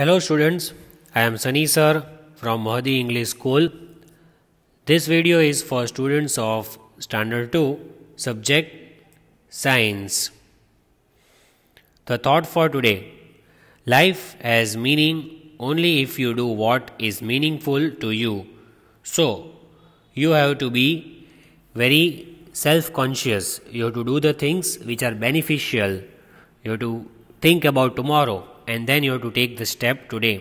Hello students, I am Sunny sir from Mahadi English School. This video is for students of Standard 2 subject Science. The thought for today Life has meaning only if you do what is meaningful to you. So, you have to be very self conscious. You have to do the things which are beneficial. You have to think about tomorrow and then you have to take the step today.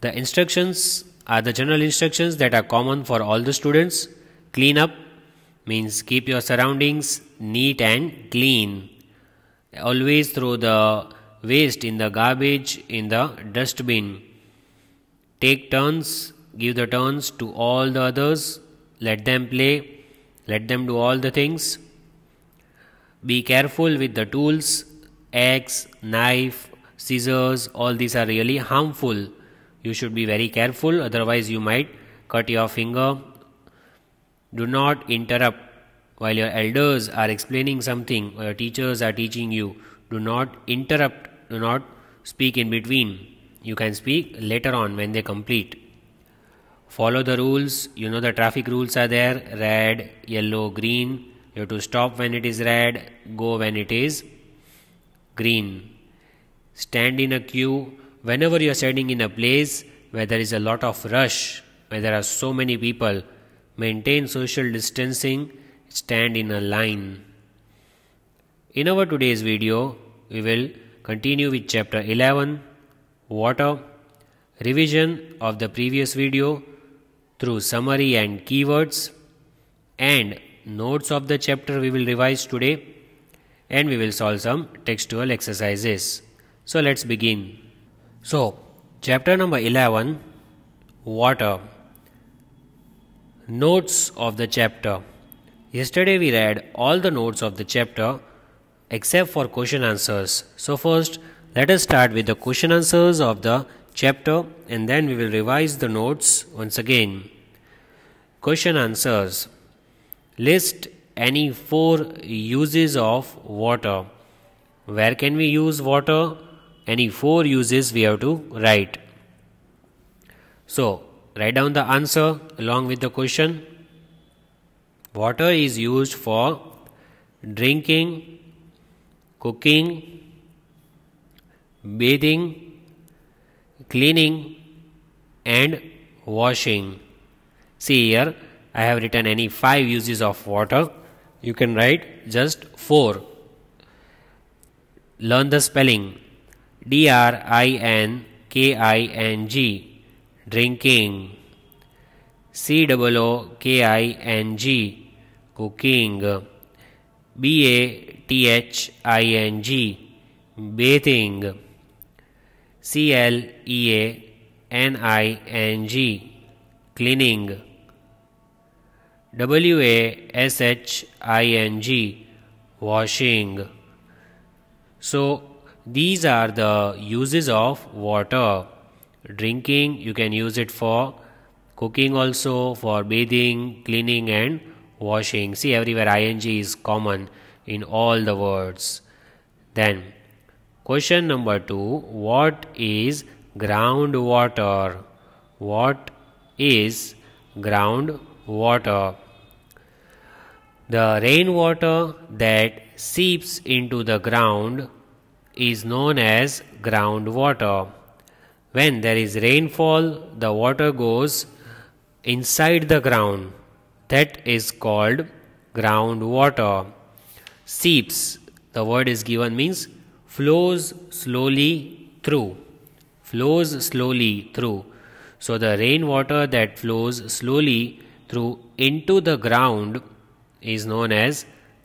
The instructions are the general instructions that are common for all the students. Clean up means keep your surroundings neat and clean. Always throw the waste in the garbage in the dustbin. Take turns, give the turns to all the others. Let them play, let them do all the things. Be careful with the tools axe, knife, scissors, all these are really harmful. You should be very careful, otherwise, you might cut your finger. Do not interrupt while your elders are explaining something or your teachers are teaching you. Do not interrupt, do not speak in between. You can speak later on when they complete. Follow the rules. You know the traffic rules are there red, yellow, green. You have to stop when it is red, go when it is green. Stand in a queue whenever you are standing in a place where there is a lot of rush, where there are so many people. Maintain social distancing, stand in a line. In our today's video, we will continue with chapter 11 Water, revision of the previous video through summary and keywords, and notes of the chapter we will revise today and we will solve some textual exercises. So let's begin. So chapter number 11 Water Notes of the chapter Yesterday we read all the notes of the chapter except for question answers. So first let us start with the question answers of the chapter and then we will revise the notes once again. Question answers List any four uses of water. Where can we use water? Any four uses we have to write. So, write down the answer along with the question. Water is used for drinking, cooking, bathing, cleaning, and washing. See here, I have written any five uses of water you can write just 4 learn the spelling D R I N K I N G drinking C O O K I N G k i n g B A T H I N G bathing C L E A N I N G cleaning W A S H I N G washing. So these are the uses of water. Drinking, you can use it for cooking also, for bathing, cleaning, and washing. See, everywhere ing is common in all the words. Then, question number two What is groundwater? What is groundwater? water. The rainwater that seeps into the ground is known as groundwater. When there is rainfall, the water goes inside the ground. That is called groundwater. Seeps, the word is given, means flows slowly through. Flows slowly through. So the rainwater that flows slowly through into the ground is known as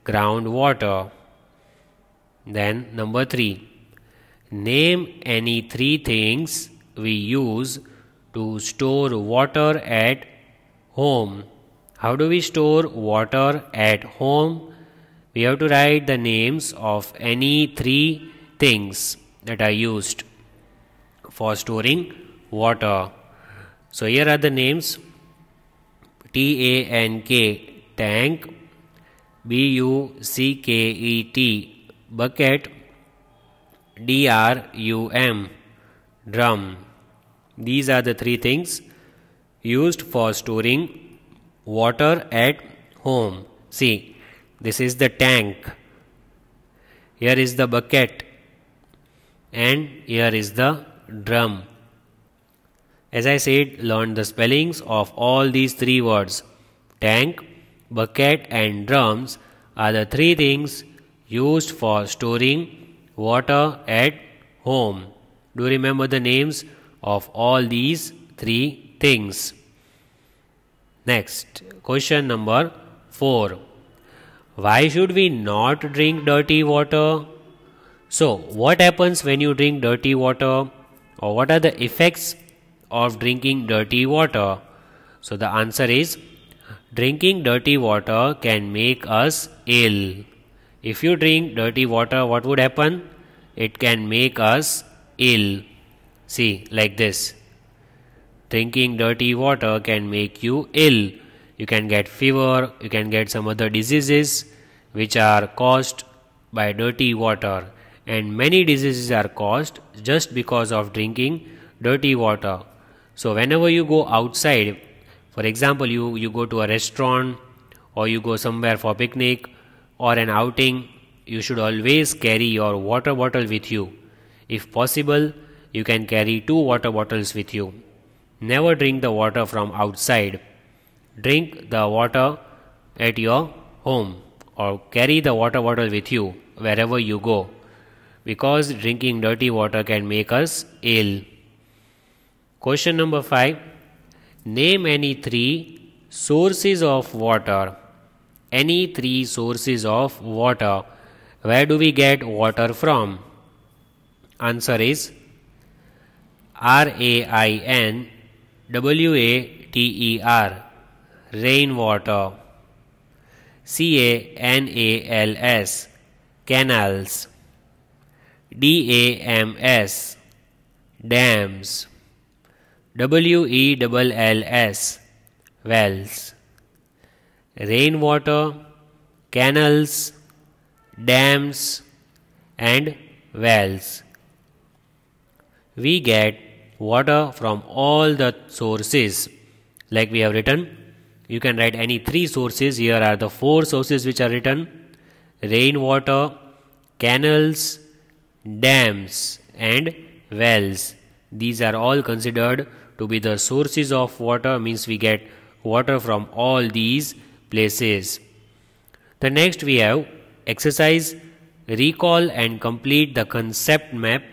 groundwater. Then number 3 name any 3 things we use to store water at home. How do we store water at home? We have to write the names of any 3 things that are used for storing water. So here are the names T A N K tank B U C K E T bucket D R U M drum these are the three things used for storing water at home see this is the tank here is the bucket and here is the drum as I said, learn the spellings of all these three words. Tank, bucket and drums are the three things used for storing water at home. Do remember the names of all these three things. Next, question number 4. Why should we not drink dirty water? So, what happens when you drink dirty water or what are the effects of drinking dirty water? So the answer is drinking dirty water can make us ill. If you drink dirty water, what would happen? It can make us ill. See, like this. Drinking dirty water can make you ill. You can get fever, you can get some other diseases which are caused by dirty water and many diseases are caused just because of drinking dirty water so whenever you go outside, for example, you, you go to a restaurant or you go somewhere for picnic or an outing, you should always carry your water bottle with you. If possible, you can carry two water bottles with you. Never drink the water from outside. Drink the water at your home or carry the water bottle with you wherever you go because drinking dirty water can make us ill. Question number 5 Name any three sources of water. Any three sources of water. Where do we get water from? Answer is R A I N W A T E R rainwater C A N A L S canals D A M S dams W E L L S wells rainwater canals dams and wells we get water from all the sources like we have written you can write any three sources here are the four sources which are written rainwater canals dams and wells these are all considered to be the sources of water means we get water from all these places. The next we have exercise recall and complete the concept map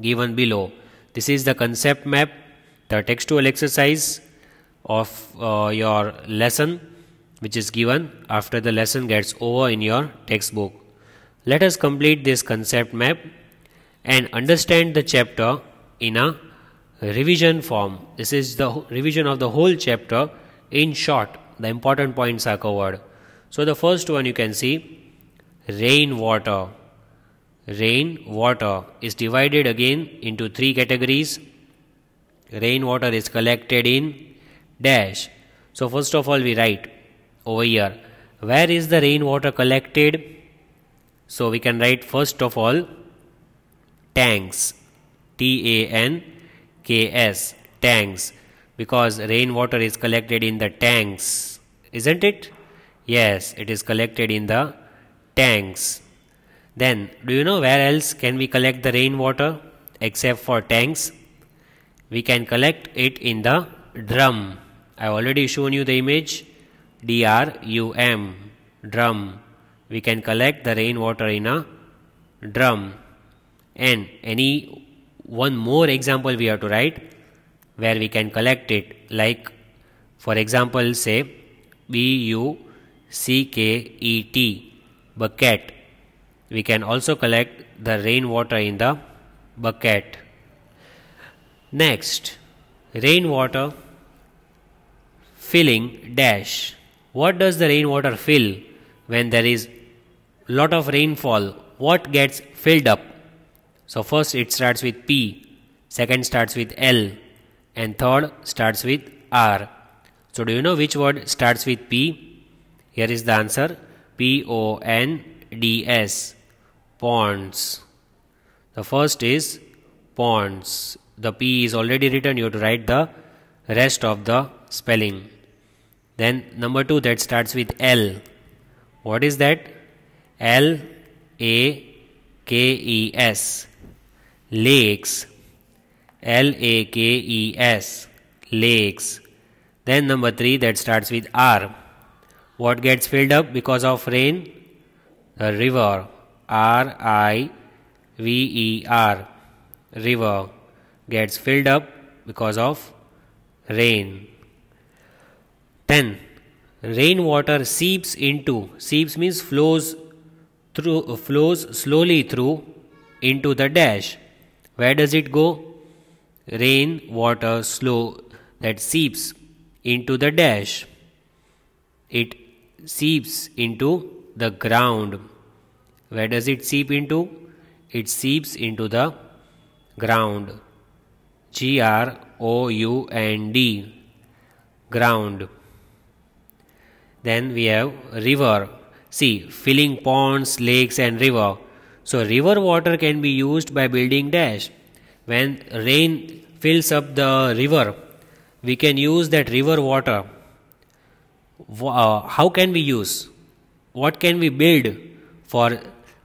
given below. This is the concept map, the textual exercise of uh, your lesson which is given after the lesson gets over in your textbook. Let us complete this concept map and understand the chapter in a revision form. This is the revision of the whole chapter. In short, the important points are covered. So the first one you can see rainwater. Rainwater is divided again into three categories. Rainwater is collected in dash. So first of all we write over here where is the rainwater collected? So we can write first of all tanks T A N Ks, tanks, because rainwater is collected in the tanks, isn't it? Yes, it is collected in the tanks. Then, do you know where else can we collect the rainwater except for tanks? We can collect it in the drum. I already shown you the image DRUM, drum. We can collect the rainwater in a drum and any one more example we have to write where we can collect it like for example say b u c k e t bucket we can also collect the rainwater in the bucket next rainwater filling dash what does the rainwater fill when there is lot of rainfall what gets filled up so first it starts with P, second starts with L, and third starts with R. So do you know which word starts with P? Here is the answer P O N D S. Ponds. The first is ponds. The P is already written, you have to write the rest of the spelling. Then number two that starts with L. What is that? L A K E S lakes L A K E S lakes then number 3 that starts with R what gets filled up because of rain the river R I V E R river gets filled up because of rain then rainwater seeps into seeps means flows through flows slowly through into the dash where does it go? Rain, water, slow that seeps into the dash. It seeps into the ground. Where does it seep into? It seeps into the ground. G R O U N D. Ground. Then we have river. See, filling ponds, lakes, and river so river water can be used by building dash. When rain fills up the river, we can use that river water. Uh, how can we use? What can we build for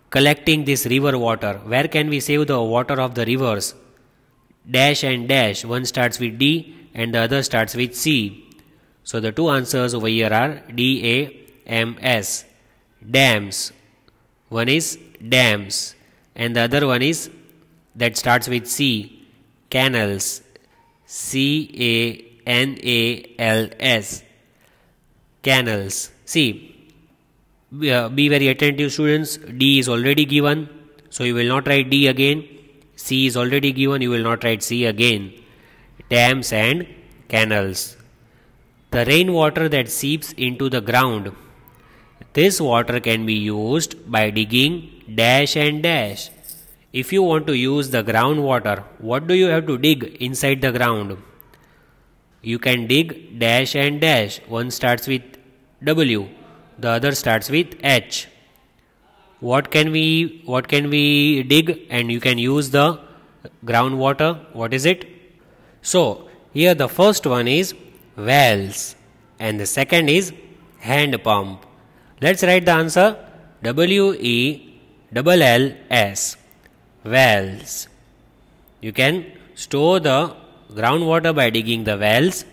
collecting this river water? Where can we save the water of the rivers? Dash and dash. One starts with D and the other starts with C. So the two answers over here are D A M S. Dams. One is dams, and the other one is that starts with C, canals, C A N A L S, canals. See, uh, be very attentive, students. D is already given, so you will not write D again. C is already given, you will not write C again. Dams and canals. The rainwater that seeps into the ground this water can be used by digging dash and dash. If you want to use the groundwater, what do you have to dig inside the ground? You can dig dash and dash. One starts with W, the other starts with H. What can we what can we dig and you can use the groundwater? What is it? So here the first one is wells and the second is hand pump. Let's write the answer W E double L S wells. You can store the groundwater by digging the wells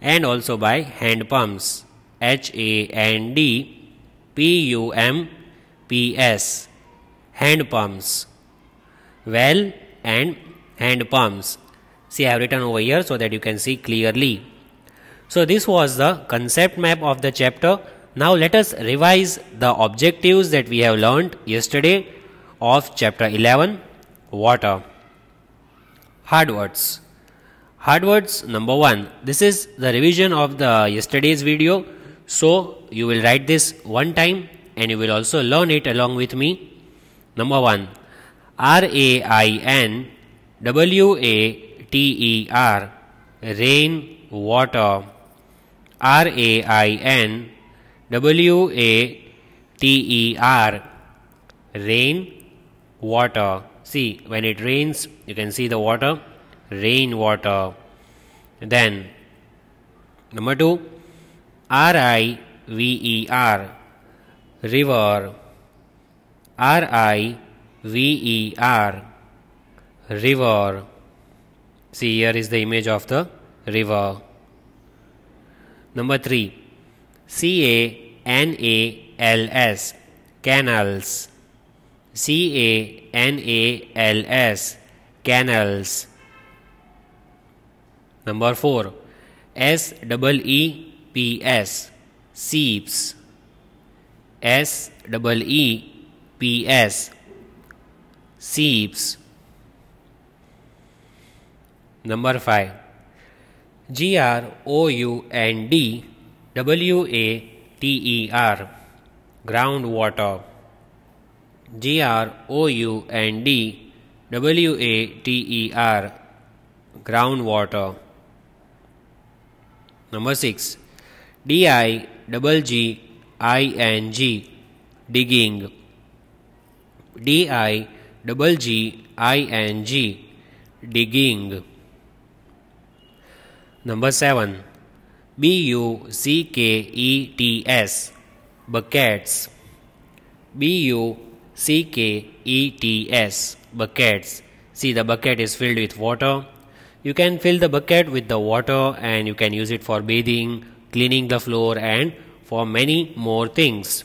and also by hand pumps H A N D P U M P S hand pumps well and hand pumps see I have written over here so that you can see clearly so this was the concept map of the chapter now let us revise the objectives that we have learned yesterday of chapter 11 water. Hard words. Hard words number 1. This is the revision of the yesterday's video. So you will write this one time and you will also learn it along with me. Number 1. R A I N W A T E R rain water R A I N W A T E R rain water see when it rains you can see the water rain water then number 2 R I V E R river R I V E R river see here is the image of the river number 3 C A N A L S canals C A N A L S canals number 4 S double E P S seeps S double E P S seeps number 5 G R O U N D W A T E R groundwater G R O U N D W A T E R groundwater number 6 D I double G I N G digging D I double G I N G digging number 7 B U C K E T S buckets B U C K E T S buckets see the bucket is filled with water you can fill the bucket with the water and you can use it for bathing cleaning the floor and for many more things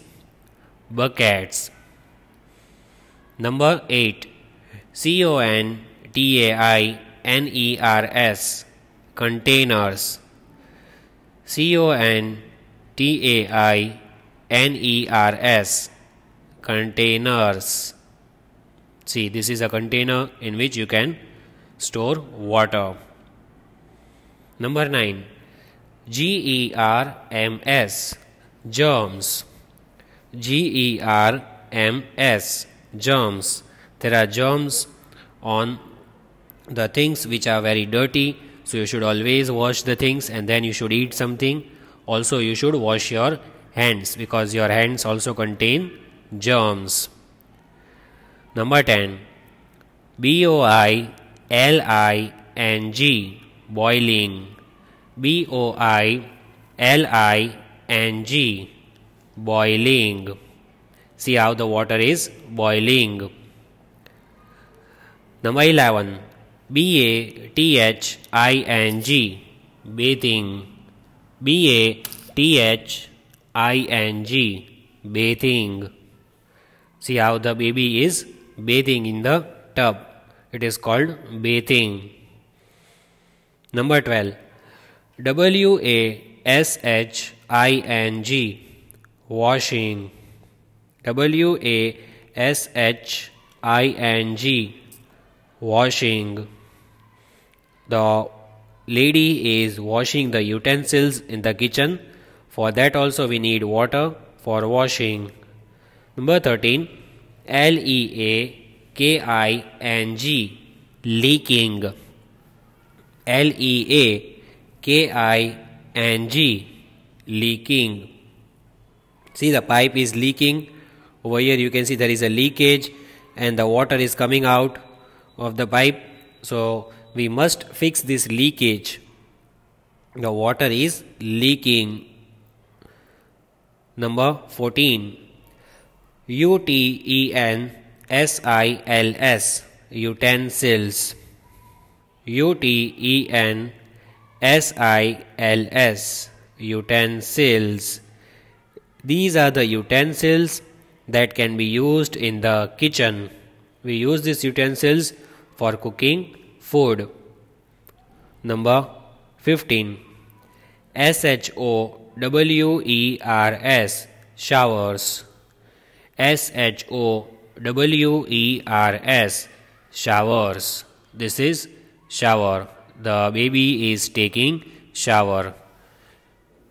buckets number 8 C O N T A I N E R S containers C O N T A I N E R S containers. See, this is a container in which you can store water. Number 9 G E R M S germs. G E R M S germs. There are germs on the things which are very dirty so you should always wash the things and then you should eat something. Also, you should wash your hands because your hands also contain germs. Number 10 B O I L I N G boiling. B O I L I N G boiling. See how the water is boiling. Number 11 B A T H I N G bathing B A T H I N G bathing see how the baby is bathing in the tub it is called bathing number 12 W A S H I N G washing W A S H I N G washing the lady is washing the utensils in the kitchen. For that also we need water for washing. Number 13 L E A K I N G leaking. L E A K I N G leaking. See the pipe is leaking. Over here you can see there is a leakage and the water is coming out of the pipe. So we must fix this leakage the water is leaking number 14 U T E N S I L S utensils U T E N S I L S utensils these are the utensils that can be used in the kitchen we use these utensils for cooking Food. Number 15. S H O W E R S. Showers. S H O W E R S. Showers. This is shower. The baby is taking shower.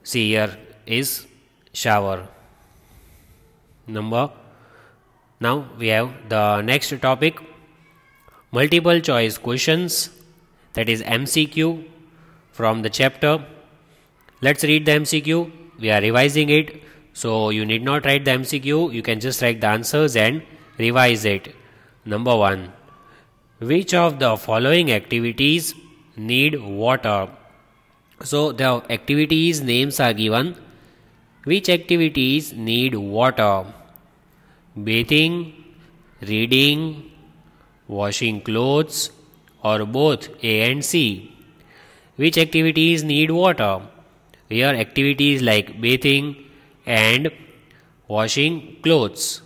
See here is shower. Number. Now we have the next topic multiple choice questions that is MCQ from the chapter. Let's read the MCQ. We are revising it. So you need not write the MCQ. You can just write the answers and revise it. Number one, which of the following activities need water? So the activities names are given. Which activities need water? Bathing, reading, washing clothes, or both A and C. Which activities need water? Here, activities like bathing and washing clothes.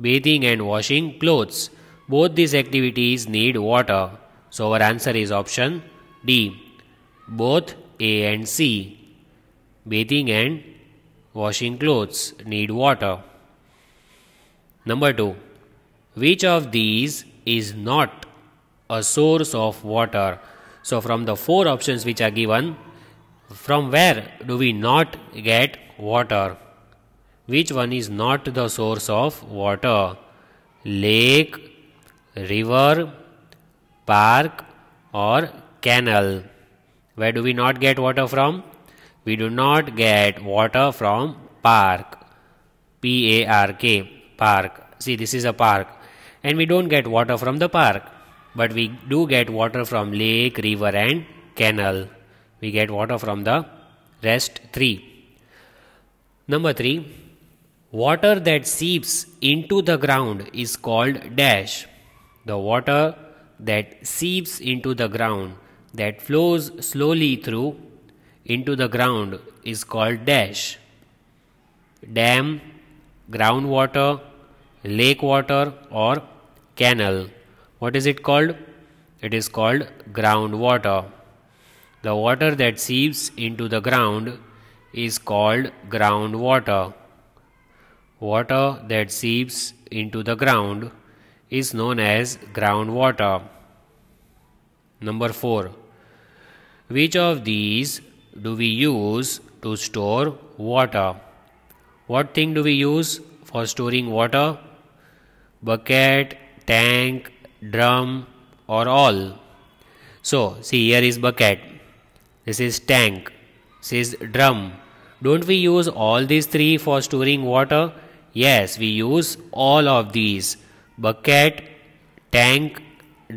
Bathing and washing clothes. Both these activities need water. So, our answer is option D. Both A and C. Bathing and washing clothes need water. Number 2. Which of these is not a source of water. So, from the four options which are given, from where do we not get water? Which one is not the source of water? Lake, river, park, or canal. Where do we not get water from? We do not get water from park. P A R K, park. See, this is a park and we don't get water from the park but we do get water from lake river and canal we get water from the rest 3 number 3 water that seeps into the ground is called dash the water that seeps into the ground that flows slowly through into the ground is called dash dam groundwater lake water or canal. What is it called? It is called groundwater. The water that seeps into the ground is called groundwater. Water that seeps into the ground is known as groundwater. Number 4. Which of these do we use to store water? What thing do we use for storing water? Bucket, tank, drum or all. So see here is bucket, this is tank, this is drum. Don't we use all these three for storing water? Yes, we use all of these bucket, tank,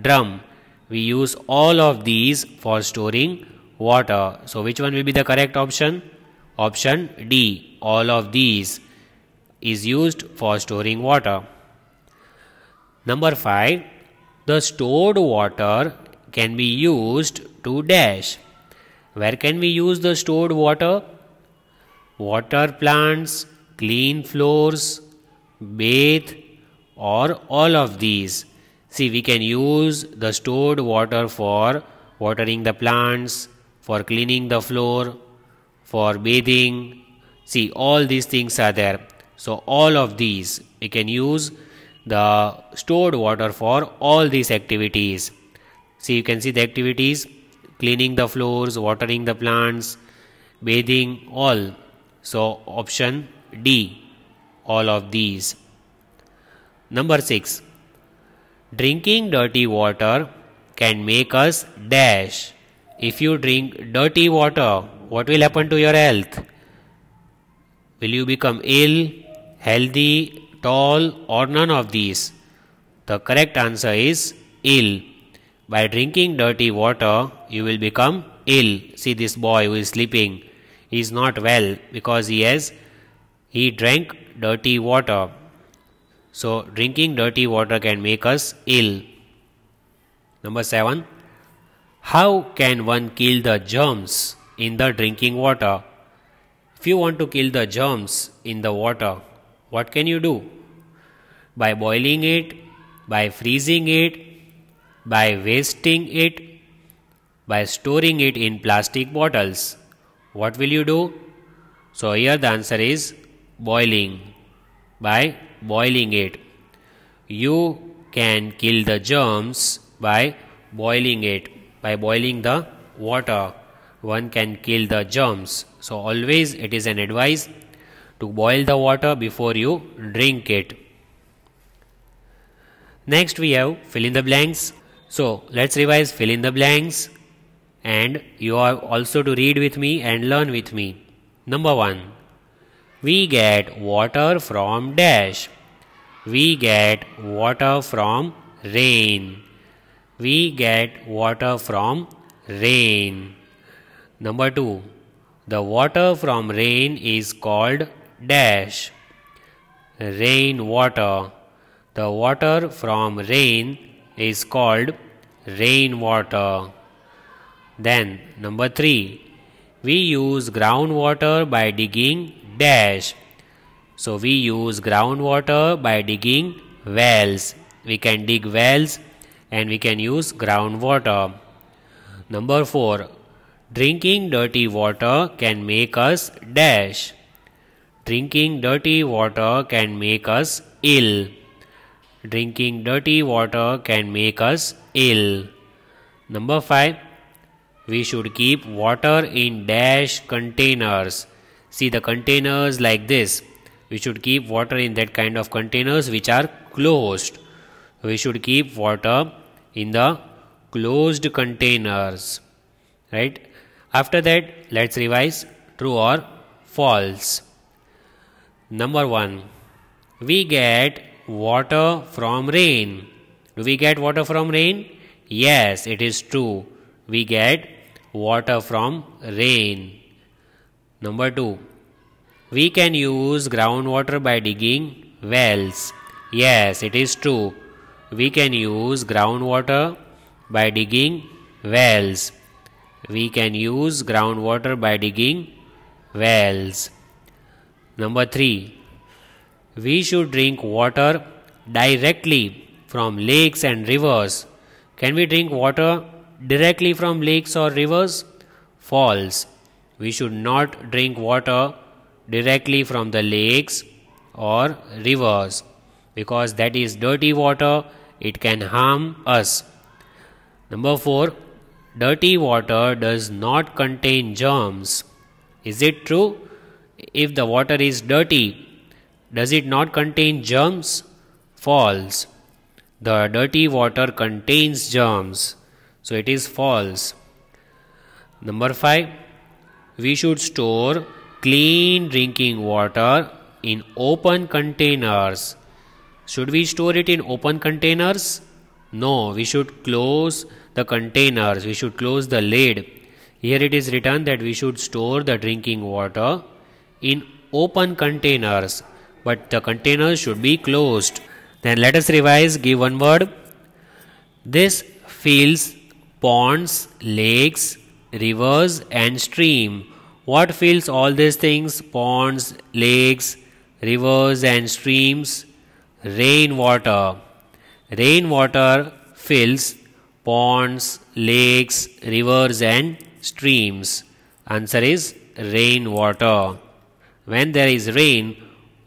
drum. We use all of these for storing water. So which one will be the correct option? Option D. All of these is used for storing water. Number 5. The stored water can be used to dash. Where can we use the stored water? Water plants, clean floors, bathe or all of these. See, we can use the stored water for watering the plants, for cleaning the floor, for bathing. See, all these things are there. So all of these we can use the stored water for all these activities. See, you can see the activities cleaning the floors, watering the plants, bathing, all. So, option D, all of these. Number 6. Drinking dirty water can make us dash. If you drink dirty water, what will happen to your health? Will you become ill, healthy, tall, or none of these? The correct answer is ill. By drinking dirty water, you will become ill. See this boy who is sleeping. He is not well because he has he drank dirty water. So drinking dirty water can make us ill. Number 7. How can one kill the germs in the drinking water? If you want to kill the germs in the water, what can you do? By boiling it, by freezing it, by wasting it, by storing it in plastic bottles. What will you do? So here the answer is boiling. By boiling it. You can kill the germs by boiling it. By boiling the water, one can kill the germs. So always it is an advice to boil the water before you drink it. Next we have fill in the blanks. So let's revise fill in the blanks and you are also to read with me and learn with me. Number 1. We get water from dash. We get water from rain. We get water from rain. Number 2. The water from rain is called dash rain water the water from rain is called rain water then number 3 we use groundwater by digging dash so we use groundwater by digging wells we can dig wells and we can use groundwater number 4 drinking dirty water can make us dash Drinking dirty water can make us ill. Drinking dirty water can make us ill. Number 5. We should keep water in dash containers. See the containers like this. We should keep water in that kind of containers which are closed. We should keep water in the closed containers. Right? After that, let's revise true or false. Number one, we get water from rain. Do we get water from rain? Yes, it is true. We get water from rain. Number two, we can use groundwater by digging wells. Yes, it is true. We can use groundwater by digging wells. We can use groundwater by digging wells. Number three, we should drink water directly from lakes and rivers. Can we drink water directly from lakes or rivers? False. We should not drink water directly from the lakes or rivers because that is dirty water, it can harm us. Number four, dirty water does not contain germs. Is it true? If the water is dirty, does it not contain germs? False. The dirty water contains germs. So it is false. Number 5. We should store clean drinking water in open containers. Should we store it in open containers? No, we should close the containers, we should close the lid. Here it is written that we should store the drinking water in open containers, but the containers should be closed. Then let us revise, give one word. This fields, ponds, lakes, rivers, and stream. What fills all these things? Ponds, lakes, rivers, and streams. Rainwater. Rainwater fills ponds, lakes, rivers, and streams. Answer is rainwater when there is rain,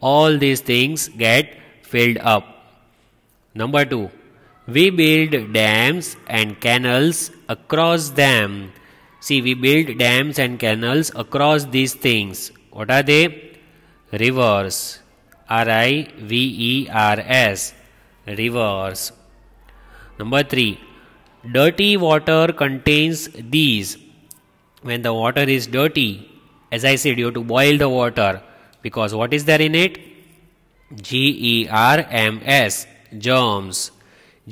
all these things get filled up. Number two, we build dams and canals across them. See, we build dams and canals across these things. What are they? Rivers. R I V E R S. Rivers. Number three, dirty water contains these. When the water is dirty, as I said, you have to boil the water because what is there in it? G E R M S, germs.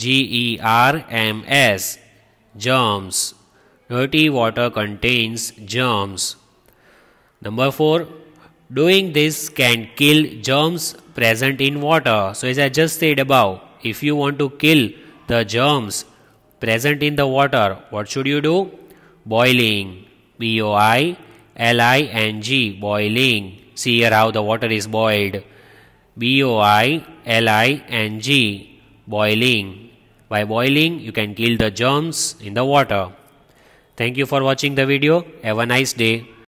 G E R M S, germs. Dirty water contains germs. Number four, doing this can kill germs present in water. So, as I just said above, if you want to kill the germs present in the water, what should you do? Boiling, B O I L I N G, boiling. See here how the water is boiled. B O I L I N G, boiling. By boiling, you can kill the germs in the water. Thank you for watching the video. Have a nice day.